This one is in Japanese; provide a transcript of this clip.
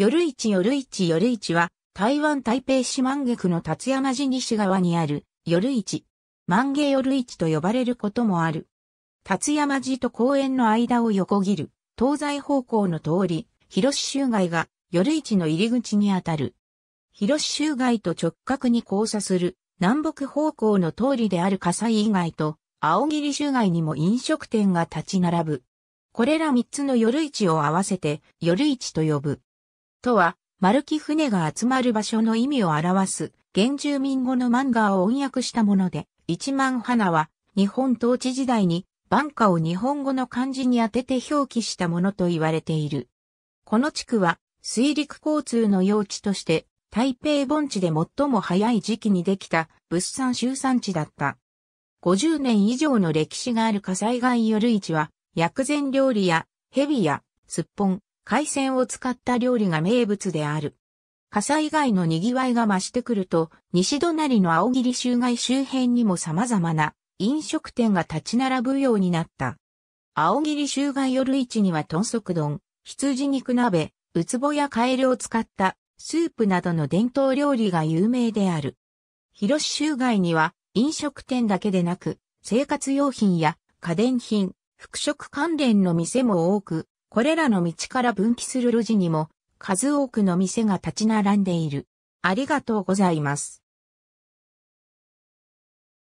夜市夜市夜市は、台湾台北市万華区の立山寺西側にある夜市。万華夜市と呼ばれることもある。立山寺と公園の間を横切る、東西方向の通り、広州街が夜市の入り口にあたる。広州街と直角に交差する、南北方向の通りである火災以外と、青霧州街にも飲食店が立ち並ぶ。これら三つの夜市を合わせて、夜市と呼ぶ。とは、丸木船が集まる場所の意味を表す、原住民語の漫画を翻訳したもので、一万花は、日本統治時代に、万花を日本語の漢字に当てて表記したものと言われている。この地区は、水陸交通の用地として、台北盆地で最も早い時期にできた物産集産地だった。50年以上の歴史がある火災害夜市は、薬膳料理や、蛇や、すっぽん、海鮮を使った料理が名物である。火災以外の賑わいが増してくると、西隣の青霧州街周辺にも様々な飲食店が立ち並ぶようになった。青霧州街夜市には豚足丼、羊肉鍋、ウツボやカエルを使ったスープなどの伝統料理が有名である。広州街には飲食店だけでなく、生活用品や家電品、服飾関連の店も多く、これらの道から分岐する路地にも数多くの店が立ち並んでいる。ありがとうございます。